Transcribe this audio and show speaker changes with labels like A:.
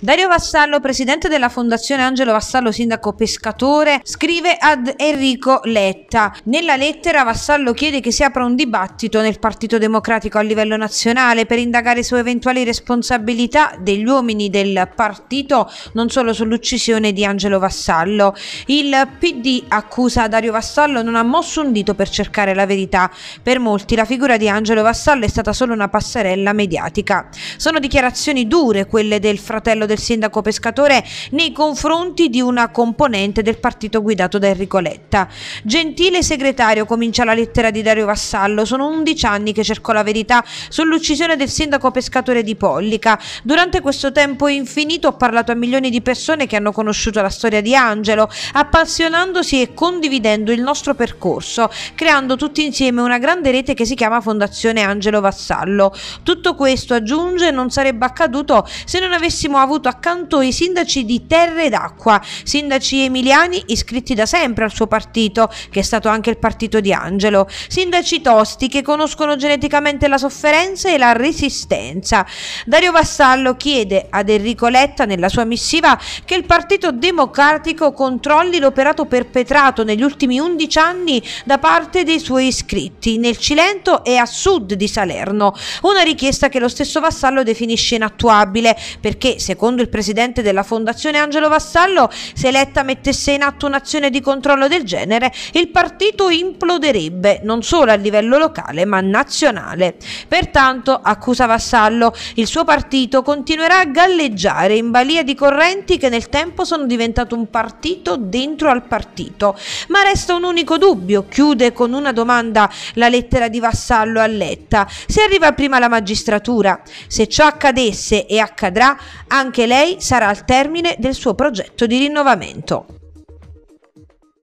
A: Dario Vassallo, presidente della Fondazione Angelo Vassallo, sindaco pescatore, scrive ad Enrico Letta. Nella lettera Vassallo chiede che si apra un dibattito nel Partito Democratico a livello nazionale per indagare su eventuali responsabilità degli uomini del partito, non solo sull'uccisione di Angelo Vassallo. Il PD accusa Dario Vassallo non ha mosso un dito per cercare la verità. Per molti la figura di Angelo Vassallo è stata solo una passerella mediatica. Sono dichiarazioni dure quelle del fratello appello del sindaco Pescatore nei confronti di una componente del partito guidato da Enrico Letta. Gentile segretario, comincia la lettera di Dario Vassallo, sono 11 anni che cerco la verità sull'uccisione del sindaco Pescatore di Pollica. Durante questo tempo infinito ho parlato a milioni di persone che hanno conosciuto la storia di Angelo, appassionandosi e condividendo il nostro percorso, creando tutti insieme una grande rete che si chiama Fondazione Angelo Vassallo. Tutto questo, aggiunge, non sarebbe accaduto se non avessimo avuto accanto i sindaci di Terre d'Acqua, sindaci emiliani iscritti da sempre al suo partito, che è stato anche il partito di Angelo, sindaci tosti che conoscono geneticamente la sofferenza e la resistenza. Dario Vassallo chiede ad Enrico Letta nella sua missiva che il Partito Democratico controlli l'operato perpetrato negli ultimi 11 anni da parte dei suoi iscritti nel Cilento e a sud di Salerno, una richiesta che lo stesso Vassallo definisce inattuabile perché secondo il presidente della fondazione Angelo Vassallo, se Letta mettesse in atto un'azione di controllo del genere, il partito imploderebbe non solo a livello locale ma nazionale. Pertanto, accusa Vassallo, il suo partito continuerà a galleggiare in balia di correnti che nel tempo sono diventato un partito dentro al partito. Ma resta un unico dubbio, chiude con una domanda la lettera di Vassallo a Letta. Se arriva prima la magistratura, se ciò accadesse e accadrà, anche lei sarà al termine del suo progetto di rinnovamento.